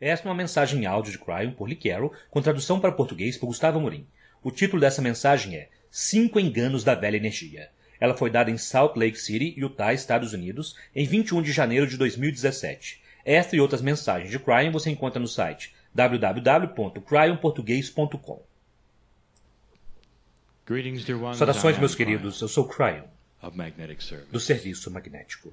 Esta é uma mensagem em áudio de Cryon por Lee Carroll, com tradução para português por Gustavo Morim. O título dessa mensagem é Cinco Enganos da Velha Energia. Ela foi dada em Salt Lake City, Utah, Estados Unidos, em 21 de janeiro de 2017. Esta e outras mensagens de Cryon você encontra no site www.cryonportuguês.com. Saudações, meus queridos. Eu sou Cryon, do Serviço Magnético.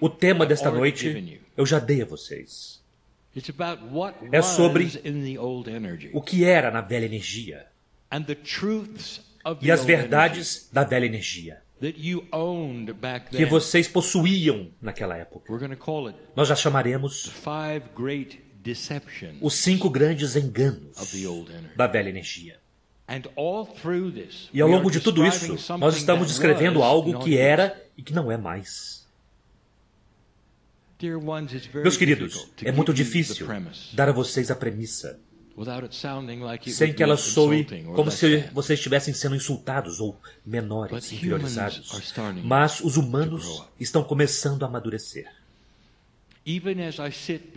O tema desta noite eu já dei a vocês. É sobre o que era na velha energia e as verdades da velha energia que vocês possuíam naquela época. Nós já chamaremos os cinco grandes enganos da velha energia. E ao longo de tudo isso, nós estamos descrevendo algo que era e que não é mais. Meus queridos, é muito difícil dar a vocês a premissa sem que ela soe como se vocês estivessem sendo insultados ou menores, inferiorizados. Mas os humanos estão começando a amadurecer.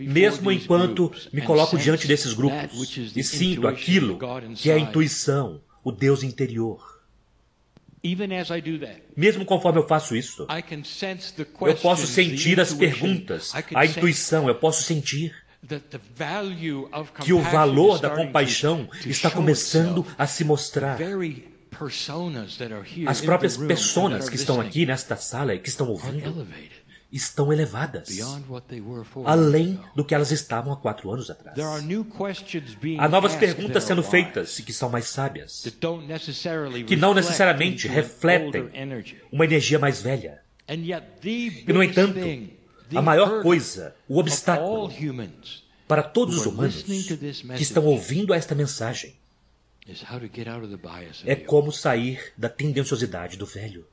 Mesmo enquanto me coloco diante desses grupos e sinto aquilo que é a intuição, o Deus interior. Mesmo conforme eu faço isso, eu posso sentir as perguntas, a intuição, eu posso sentir que o valor da compaixão está começando a se mostrar. As próprias pessoas que estão aqui nesta sala e que estão ouvindo estão elevadas, além do que elas estavam há quatro anos atrás. Há novas perguntas sendo feitas e que são mais sábias, que não necessariamente refletem uma energia mais velha. E, no entanto, a maior coisa, o obstáculo para todos os humanos que estão ouvindo esta mensagem é como sair da tendenciosidade do velho.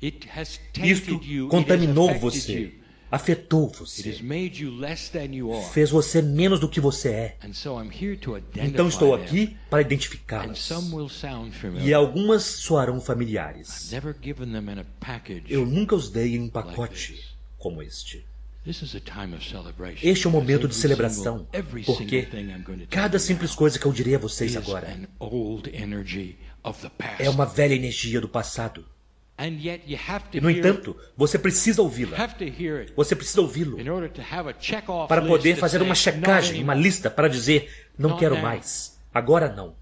Isto contaminou você, afetou você, fez você menos do que você é. Então estou aqui para identificá-las. E algumas soarão familiares. Eu nunca os dei em um pacote como este. Este é um momento de celebração, porque cada simples coisa que eu direi a vocês agora é uma velha energia do passado. E, no entanto, você precisa ouvi-la. Você precisa ouvi-lo para poder fazer uma checagem, uma lista para dizer: não quero mais, agora não.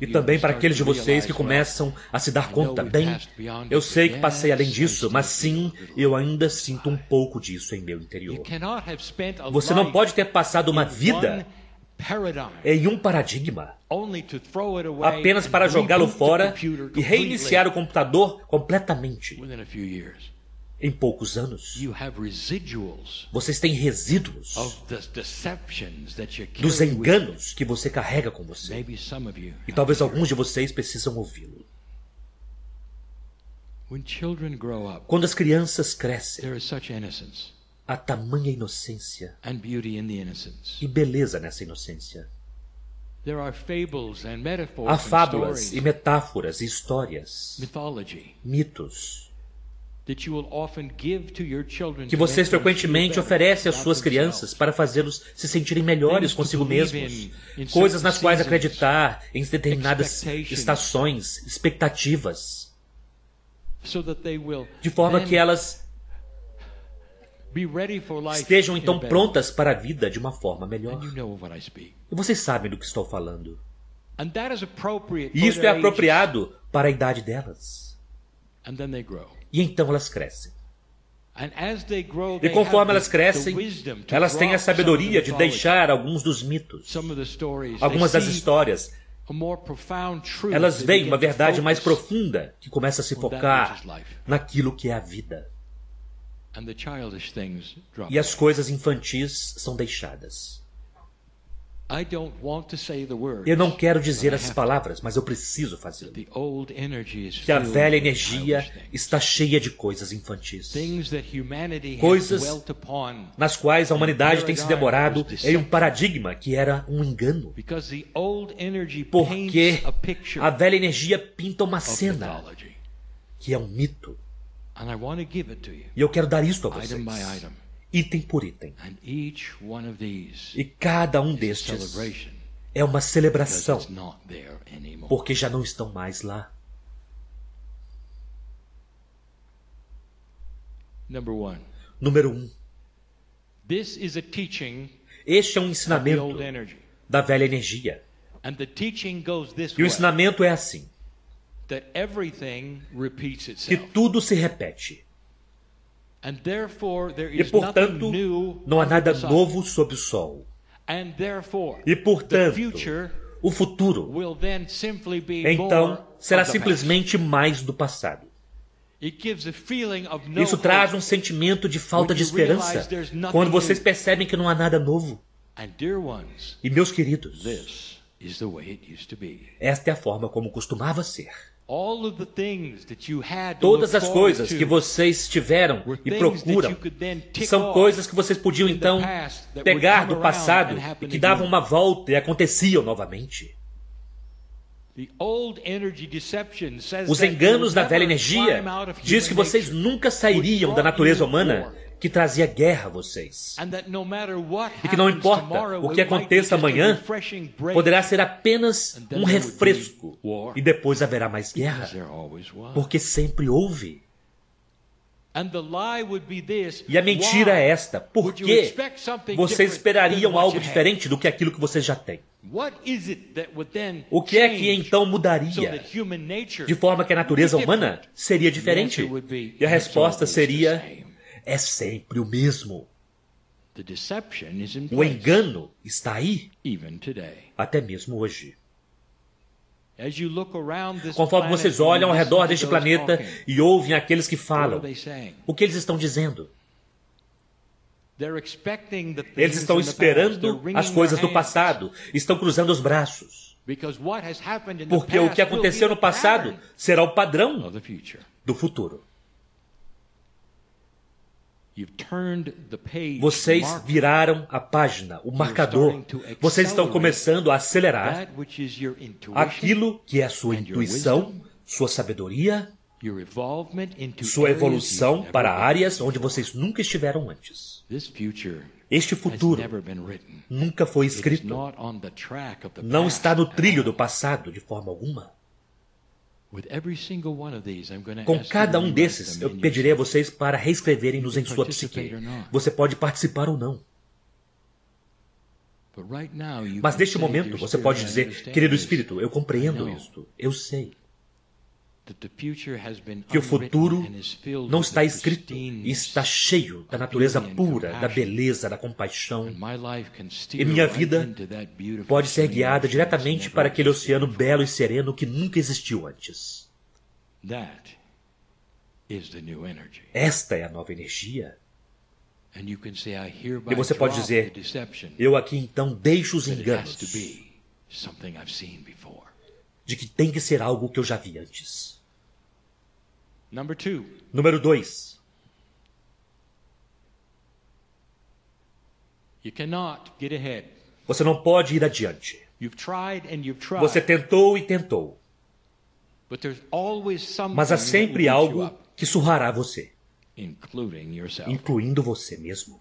E também para aqueles de vocês que começam a se dar conta, bem, eu sei que passei além disso, mas sim, eu ainda sinto um pouco disso em meu interior. Você não pode ter passado uma vida em é, um paradigma apenas para jogá-lo fora e reiniciar o computador completamente. Em poucos anos, vocês têm resíduos dos enganos que você carrega com você. E talvez alguns de vocês precisam ouvi-lo. Quando as crianças crescem, Há tamanha inocência e beleza nessa inocência. Há fábulas e metáforas e histórias, mitos, que vocês frequentemente oferecem às suas crianças para fazê-los se sentirem melhores consigo mesmos, coisas nas quais acreditar em determinadas estações, expectativas, de forma que elas Estejam então prontas para a vida de uma forma melhor. E vocês sabem do que estou falando. E isso é apropriado para a idade delas. E então elas crescem. E conforme elas crescem, elas têm a sabedoria de deixar alguns dos mitos, algumas das histórias. Elas veem uma verdade mais profunda que começa a se focar naquilo que é a vida. E as coisas infantis são deixadas. Eu não quero dizer as palavras, mas eu preciso fazê-lo. Que a velha energia está cheia de coisas infantis. Coisas nas quais a humanidade tem se demorado em um paradigma que era um engano. Porque a velha energia pinta uma cena que é um mito. E eu quero dar isto a vocês. Item por item. E cada um destes é uma celebração, porque já não estão mais lá. Número um. Este é um ensinamento da velha energia. E o ensinamento é assim que tudo se repete. E, portanto, não há nada novo sob o sol. E, portanto, o futuro então será simplesmente mais do passado. Isso traz um sentimento de falta de esperança quando vocês percebem que não há nada novo. E, meus queridos, esta é a forma como costumava ser. Todas as coisas que vocês tiveram e procuram são coisas que vocês podiam então pegar do passado e que davam uma volta e aconteciam novamente. Os enganos da velha energia diz que vocês nunca sairiam da natureza humana que trazia guerra a vocês. E que não importa o que aconteça amanhã, poderá ser apenas um refresco e depois haverá mais guerra, porque sempre houve. E a mentira é esta: por que vocês esperariam algo diferente do que aquilo que vocês já têm? O que é que então mudaria de forma que a natureza humana seria diferente? E a resposta seria é sempre o mesmo. O engano está aí, até mesmo hoje. Conforme vocês olham ao redor deste planeta e ouvem aqueles que falam, o que eles estão dizendo? Eles estão esperando as coisas do passado, estão cruzando os braços. Porque o que aconteceu no passado será o padrão do futuro. Vocês viraram a página, o marcador. Vocês estão começando a acelerar aquilo que é a sua intuição, sua sabedoria, sua evolução para áreas onde vocês nunca estiveram antes. Este futuro nunca foi escrito. Não está no trilho do passado de forma alguma. Com cada um desses, eu pedirei a vocês para reescreverem-nos em sua psique. Você pode participar ou não. Mas neste momento, você pode dizer: Querido Espírito, eu compreendo isto, eu sei que o futuro não está escrito e está cheio da natureza pura, da beleza, da compaixão. E minha vida pode ser guiada diretamente para aquele oceano belo e sereno que nunca existiu antes. Esta é a nova energia. E você pode dizer: Eu aqui então deixo os enganos de que tem que ser algo que eu já vi antes. Número 2. Você não pode ir adiante. Você tentou e tentou. Mas há sempre algo que surrará você, incluindo você mesmo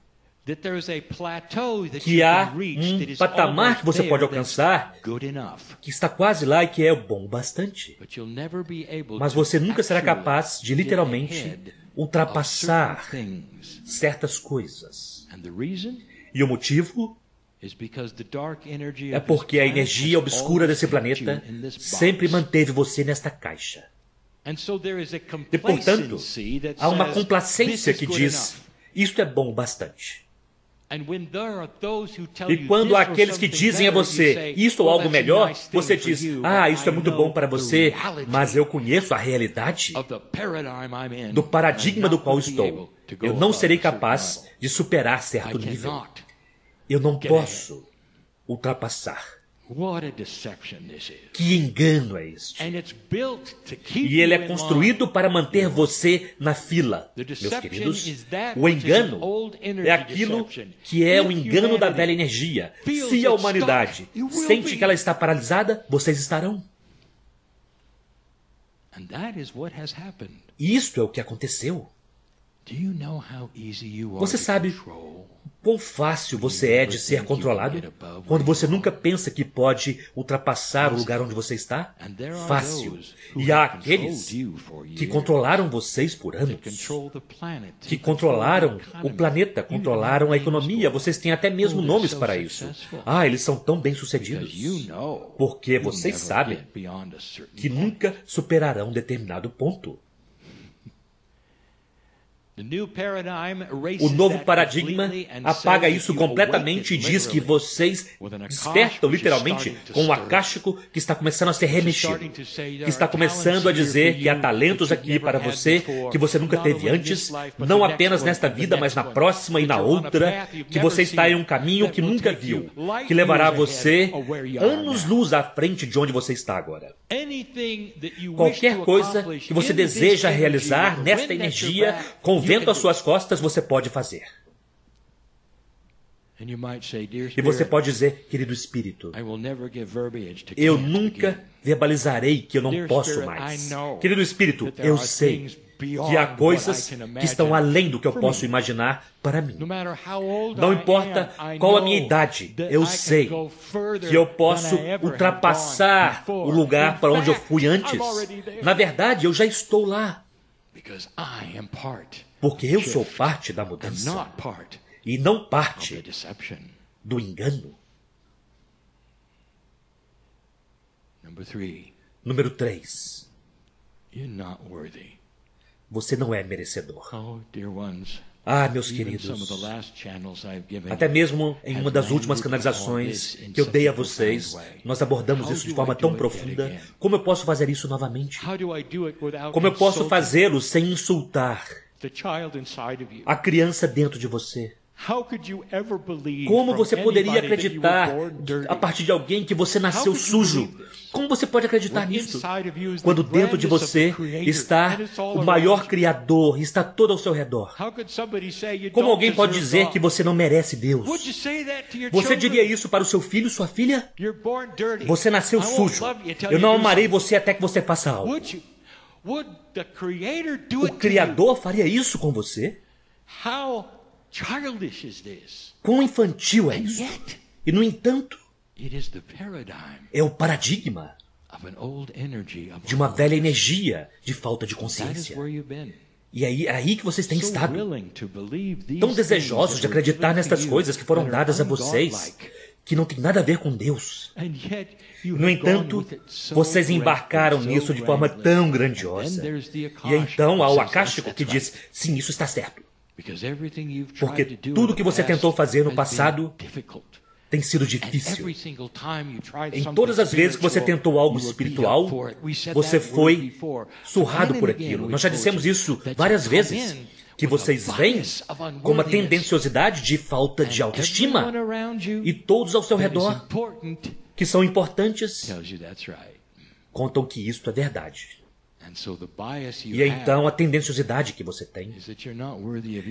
que há um patamar que você pode alcançar que está quase lá e que é bom bastante. Mas você nunca será capaz de literalmente ultrapassar certas coisas. E o motivo é porque a energia obscura desse planeta sempre manteve você nesta caixa. E, portanto, há uma complacência que diz: isto é bom bastante. E quando há aqueles que dizem a você isto ou algo melhor, você diz: Ah, isso é muito bom para você, mas eu conheço a realidade do paradigma do qual estou. Eu não serei capaz de superar certo nível. Eu não posso ultrapassar. Que engano é este? E ele é construído para manter você na fila, meus queridos. O engano é aquilo que é o engano da velha energia. Se a humanidade sente que ela está paralisada, vocês estarão. E isto é o que aconteceu. Você sabe quão fácil você é de ser controlado quando você nunca pensa que pode ultrapassar o lugar onde você está? Fácil. E há aqueles que controlaram vocês por anos, que controlaram o planeta, controlaram a economia. Vocês têm até mesmo nomes para isso. Ah, eles são tão bem-sucedidos. Porque vocês sabem que nunca superarão determinado ponto. O novo paradigma apaga isso completamente e diz que vocês despertam literalmente com um acástico que está começando a ser remexido, que está começando a dizer que há talentos aqui para você que você nunca teve antes, não apenas nesta vida, mas na próxima e na outra, que você está em um caminho que nunca viu, que levará você anos-luz à frente de onde você está agora. Qualquer coisa que você deseja realizar nesta energia, com o vento às suas costas, você pode fazer. E você pode dizer, querido Espírito, eu nunca verbalizarei que eu não posso mais. Querido Espírito, eu sei que há coisas que estão além do que eu posso imaginar para mim. Não importa qual a minha idade, eu sei que eu posso ultrapassar o lugar para onde eu fui antes. Na verdade, eu já estou lá. Porque eu sou parte da mudança e não parte do engano. Número 3. You're not worthy. Você não é merecedor. Oh, ah, meus queridos, até mesmo em uma das últimas canalizações que eu dei a vocês, nós abordamos isso de forma tão profunda. Como eu posso fazer isso novamente? Como eu posso fazê-lo sem insultar a criança dentro de você? Como você poderia acreditar a partir de alguém que você nasceu sujo? Como você pode acreditar nisso? Quando dentro de você está o maior Criador, está todo ao seu redor. Como alguém pode dizer que você não merece Deus? Você diria isso para o seu filho, sua filha? Você nasceu sujo. Eu não amarei você até que você faça algo. O Criador faria isso com você? Quão infantil é isso? E, no entanto, é o paradigma de uma velha energia de falta de consciência. E aí, é aí que vocês têm estado. Tão desejosos de acreditar nestas coisas que foram dadas a vocês, que não tem nada a ver com Deus. No entanto, vocês embarcaram nisso de forma tão grandiosa. E então há o acástico que diz: sim, isso está certo. Porque tudo que você tentou fazer no passado tem sido difícil. Em todas as vezes que você tentou algo espiritual, você foi surrado por aquilo. Nós já dissemos isso várias vezes. Que vocês vêm com uma tendenciosidade de falta de autoestima e todos ao seu redor, que são importantes, contam que isto é verdade. E então a tendenciosidade que você tem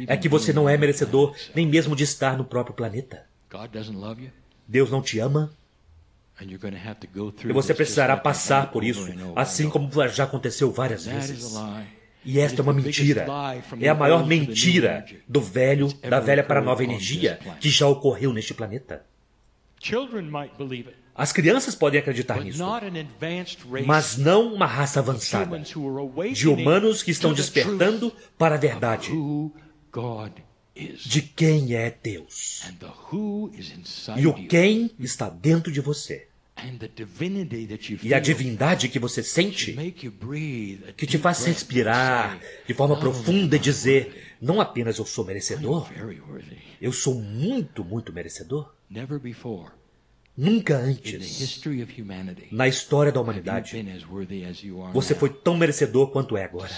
é que você não é merecedor nem mesmo de estar no próprio planeta. Deus não te ama. E você precisará passar por isso, assim como já aconteceu várias vezes. E esta é uma mentira. É a maior mentira do velho, da velha para a nova energia que já ocorreu neste planeta. As crianças podem acreditar nisso, mas não uma raça avançada de humanos que estão despertando para a verdade de quem é Deus e o quem está dentro de você. E a divindade que você sente, que te faz respirar de forma oh, profunda e dizer: não apenas eu sou merecedor, eu sou muito, muito merecedor. Nunca antes na história da humanidade você foi tão merecedor quanto é agora.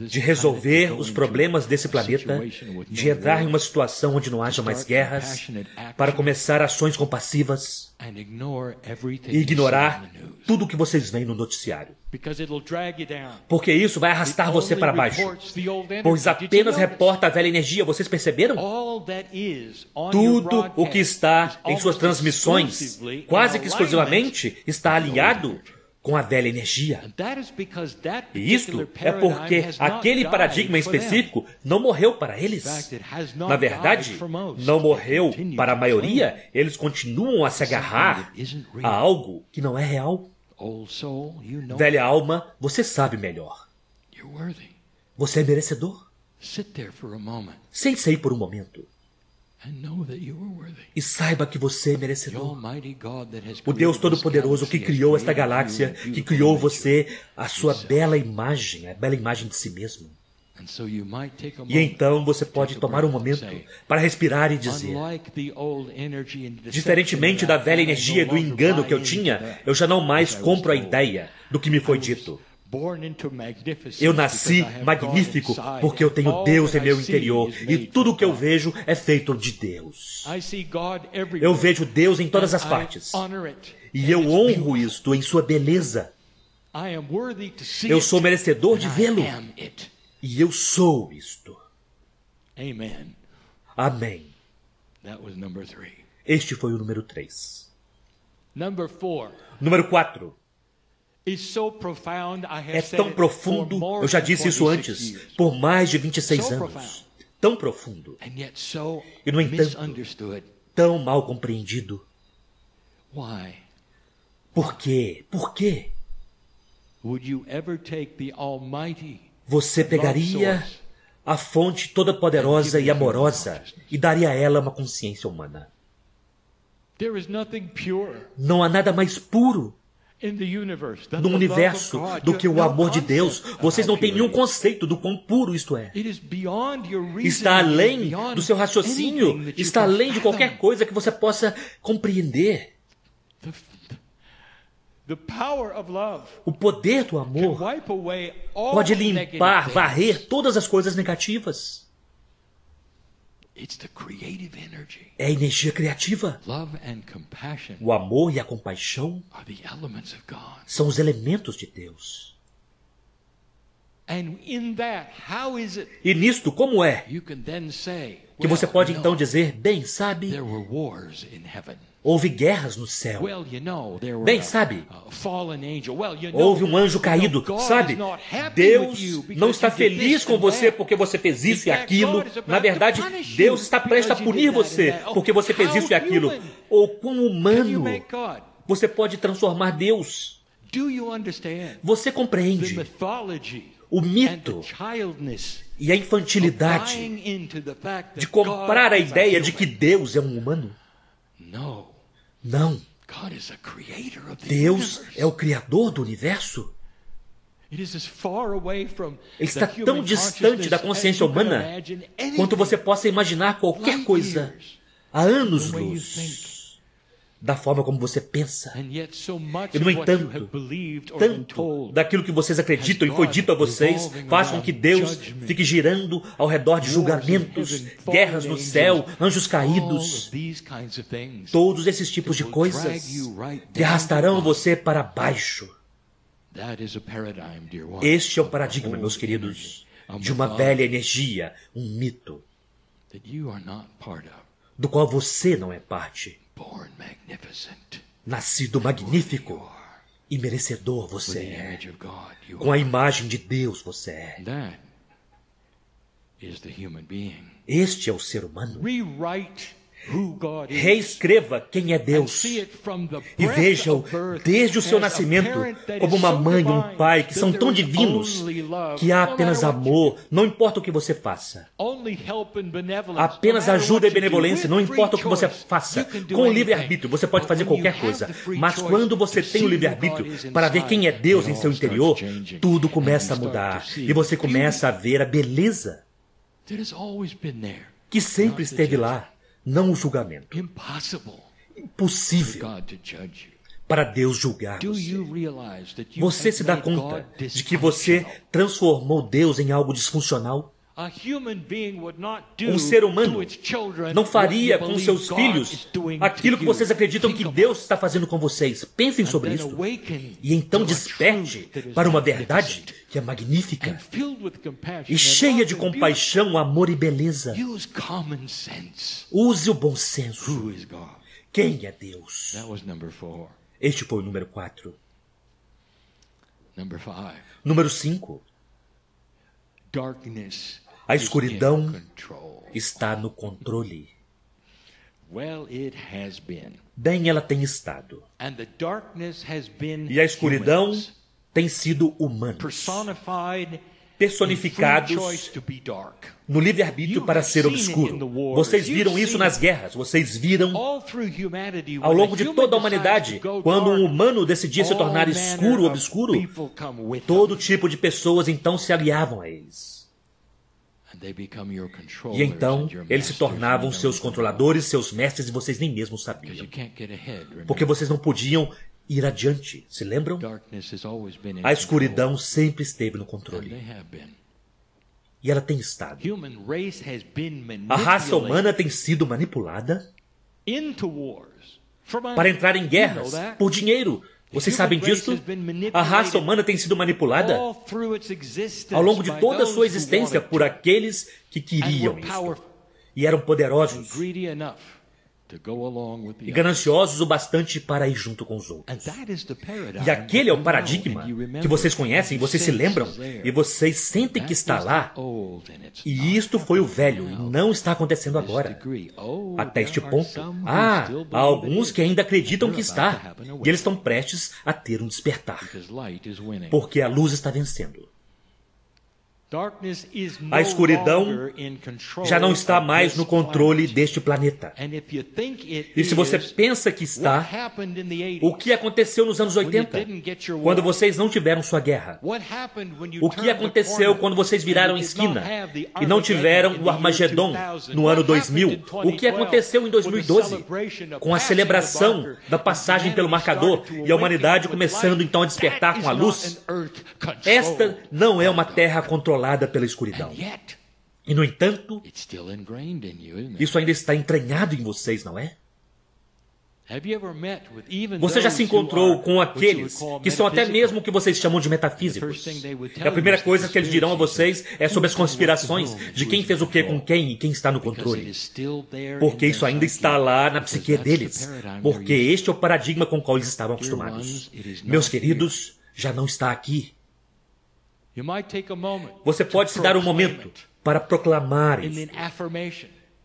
De resolver os problemas desse planeta, de entrar em uma situação onde não haja mais guerras, para começar ações compassivas e ignorar tudo o que vocês veem no noticiário. Porque isso vai arrastar você para baixo. Pois apenas reporta a velha energia, vocês perceberam? Tudo o que está em suas transmissões, quase que exclusivamente, está alinhado com a velha energia. E isto é porque aquele paradigma específico não morreu para eles. Na verdade, não morreu para a maioria, eles continuam a se agarrar a algo que não é real. Velha alma, você sabe melhor. Você é merecedor. Sente-se aí por um momento. E saiba que você é merecedor. O Deus Todo-Poderoso que criou esta galáxia, que criou você, a sua bela imagem, a bela imagem de si mesmo. E então você pode tomar um momento para respirar e dizer: Diferentemente da velha energia do engano que eu tinha, eu já não mais compro a ideia do que me foi dito. Eu nasci magnífico porque eu tenho Deus em meu interior e tudo o que eu vejo é feito de Deus. Eu vejo Deus em todas as partes e eu honro isto em sua beleza. Eu sou merecedor de vê-lo e eu sou isto. Amen. Amém. That was number three. Este foi o número 3. Number 4. Número 4. É tão profundo, eu já disse isso antes, por mais de 26 anos. Tão profundo. E, no entanto, tão mal compreendido. Por quê? Por quê? Would you você pegaria a fonte toda poderosa e amorosa e daria a ela uma consciência humana. Não há nada mais puro no universo do que o amor de Deus. Vocês não têm nenhum conceito do quão puro isto é. Está além do seu raciocínio, está além de qualquer coisa que você possa compreender. O poder do amor pode limpar, varrer todas as coisas negativas. É a energia criativa. O amor e a compaixão são os elementos de Deus. E nisto, como é que você pode então dizer, bem, sabe, Houve guerras no céu. Bem, sabe? Houve um anjo caído, sabe? Deus não está feliz com você porque você fez isso e aquilo. Na verdade, Deus está prestes a punir você porque você fez isso e aquilo. Ou como humano, você pode transformar Deus. Você compreende o mito e a infantilidade de comprar a ideia de que Deus é um humano? Não. Deus é o criador do universo. Ele está tão distante da consciência humana quanto você possa imaginar qualquer coisa. Há anos-luz da forma como você pensa. E, no entanto, tanto daquilo que vocês acreditam e foi dito a vocês faz com que Deus fique girando ao redor de julgamentos, guerras no céu, anjos caídos, todos esses tipos de coisas que arrastarão você para baixo. Este é o um paradigma, meus queridos, de uma velha energia, um mito, do qual você não é parte. Nascido magnífico e merecedor você é. Com a imagem de Deus você é. Este é o ser humano. Rewrite Reescreva quem é Deus e veja-o desde o seu nascimento como uma mãe e um pai que são tão divinos que há apenas amor, não importa o que você faça. Apenas ajuda e benevolência, não importa o que você faça. Com o livre-arbítrio, você pode fazer qualquer coisa. Mas quando você tem o livre-arbítrio para ver quem é Deus em seu interior, tudo começa a mudar e você começa a ver a beleza que sempre esteve lá não o julgamento. Impossível para Deus julgar você. Você se dá conta de que você transformou Deus em algo disfuncional? Um ser humano não faria com seus filhos aquilo que vocês acreditam que Deus está fazendo com vocês. Pensem sobre isso. E então desperte para uma verdade que é magnífica e cheia de compaixão, amor e beleza. Use o bom senso. Quem é Deus? Este foi o número 4. Número 5. Darkness a escuridão está no controle. Bem, ela tem estado. E a escuridão tem sido humana, personificados no livre-arbítrio para ser obscuro. Vocês viram isso nas guerras, vocês viram ao longo de toda a humanidade, quando um humano decidia se tornar escuro, obscuro, todo tipo de pessoas então se aliavam a eles. E então eles se tornavam seus controladores, seus mestres, e vocês nem mesmo sabiam. Porque vocês não podiam ir adiante, se lembram? A escuridão sempre esteve no controle. E ela tem estado. A raça humana tem sido manipulada para entrar em guerras por dinheiro. Vocês sabem disso? A raça humana tem sido manipulada ao longo de toda a sua existência por aqueles que queriam isso e eram poderosos e gananciosos o bastante para ir junto com os outros. E aquele é o paradigma que vocês conhecem, vocês se lembram, e vocês sentem que está lá. E isto foi o velho, e não está acontecendo agora. Oh, Até este ponto, ah, há alguns que ainda acreditam que está, e eles estão prestes a ter um despertar, porque a luz está vencendo. A escuridão já não está mais no controle deste planeta. E se você pensa que está, o que aconteceu nos anos 80, quando vocês não tiveram sua guerra? O que aconteceu quando vocês viraram esquina e não tiveram o Armagedon no ano 2000? O que aconteceu em 2012 com a celebração da passagem pelo marcador e a humanidade começando então a despertar com a luz? Esta não é uma terra controlada controlada pela escuridão. E, no entanto, isso ainda está entranhado em vocês, não é? Você já se encontrou com aqueles que são até mesmo o que vocês chamam de metafísicos? E é a primeira coisa que eles dirão a vocês é sobre as conspirações de quem fez o que com quem e quem está no controle. Porque isso ainda está lá na psique deles. Porque este é o paradigma com o qual eles estavam acostumados. Meus queridos, já não está aqui. Você pode se dar um momento para proclamar isso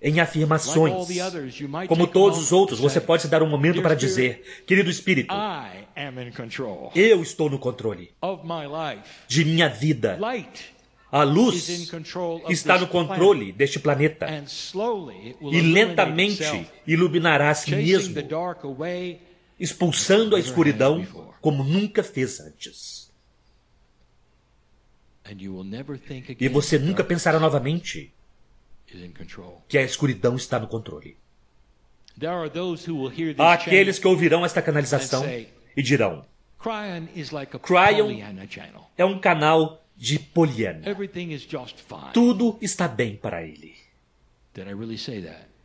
em afirmações. Como todos os outros, você pode se dar um momento para dizer: Querido Espírito, eu estou no controle de minha vida. A luz está no controle deste planeta e lentamente iluminará a si mesmo, expulsando a escuridão como nunca fez antes. E você nunca pensará novamente que a escuridão está no controle. Há aqueles que ouvirão esta canalização e dirão: Cryon é um canal de Poliana. Tudo está bem para ele.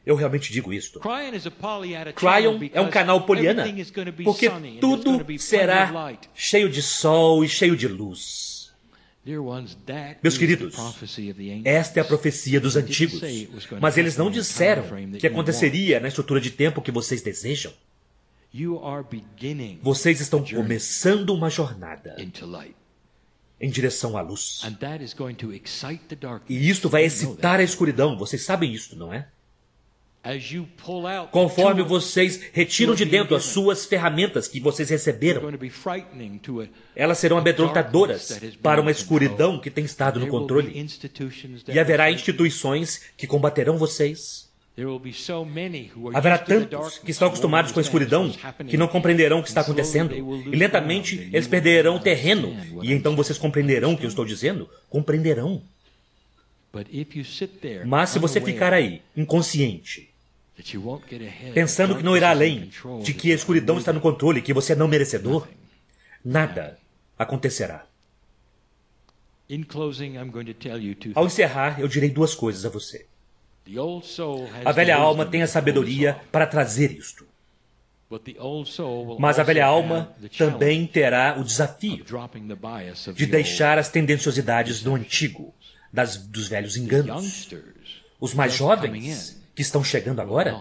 Eu realmente digo isto. Cryon é um canal Poliana porque tudo será cheio de sol e cheio de luz. Meus queridos, esta é a profecia dos antigos, mas eles não disseram que aconteceria na estrutura de tempo que vocês desejam. Vocês estão começando uma jornada em direção à luz. E isto vai excitar a escuridão, vocês sabem isso, não é? Conforme vocês retiram de dentro as suas ferramentas que vocês receberam, elas serão abedrontadoras para uma escuridão que tem estado no controle. E haverá instituições que combaterão vocês. Haverá tantos que estão acostumados com a escuridão que não compreenderão o que está acontecendo. E lentamente eles perderão o terreno. E então vocês compreenderão o que eu estou dizendo? Compreenderão. Mas se você ficar aí, inconsciente, pensando que não irá além, de que a escuridão está no controle, que você é não merecedor, nada acontecerá. Ao encerrar, eu direi duas coisas a você. A velha alma tem a sabedoria para trazer isto. Mas a velha alma também terá o desafio de deixar as tendenciosidades do antigo, das, dos velhos enganos. Os mais jovens que estão chegando agora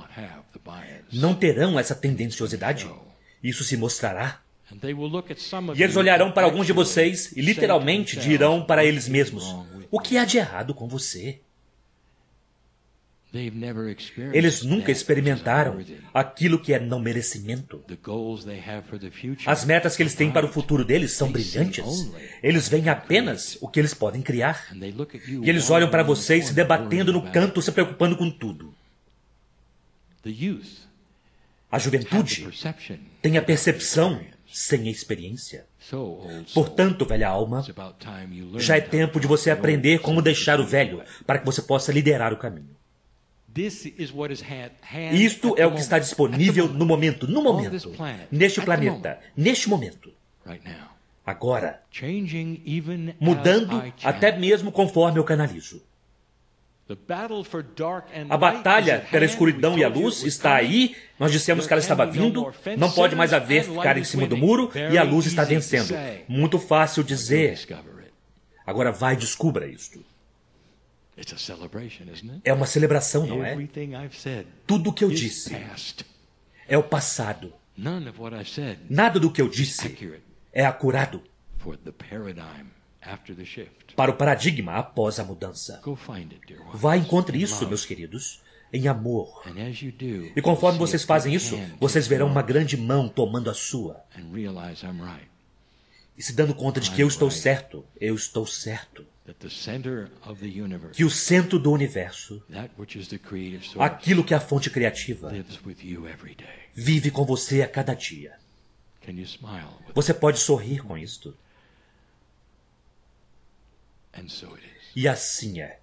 não terão essa tendenciosidade. Isso se mostrará. E eles olharão para alguns de vocês e literalmente dirão para eles mesmos: O que há de errado com você? Eles nunca experimentaram aquilo que é não merecimento. As metas que eles têm para o futuro deles são brilhantes. Eles veem apenas o que eles podem criar. E eles olham para vocês se debatendo no canto, se preocupando com tudo. A juventude tem a percepção sem a experiência. Portanto, velha alma, já é tempo de você aprender como deixar o velho para que você possa liderar o caminho. Isto é o que está disponível no momento, no momento, neste planeta, neste momento. Agora, mudando até mesmo conforme eu canalizo. A batalha pela escuridão e a luz está aí. Nós dissemos que ela estava vindo. Não pode mais haver ficar em cima do muro e a luz está vencendo. Muito fácil dizer. Agora vai e descubra isto. É uma celebração, não é? Tudo o que eu disse é o passado. Nada do que eu disse é acurado para o paradigma após a mudança. Vá encontre isso, meus queridos, em amor. E conforme vocês fazem isso, vocês verão uma grande mão tomando a sua. E se dando conta de que eu estou certo, eu estou certo. Que o centro do universo, aquilo que é a fonte criativa, vive com você a cada dia. Você pode sorrir com isto. E assim é.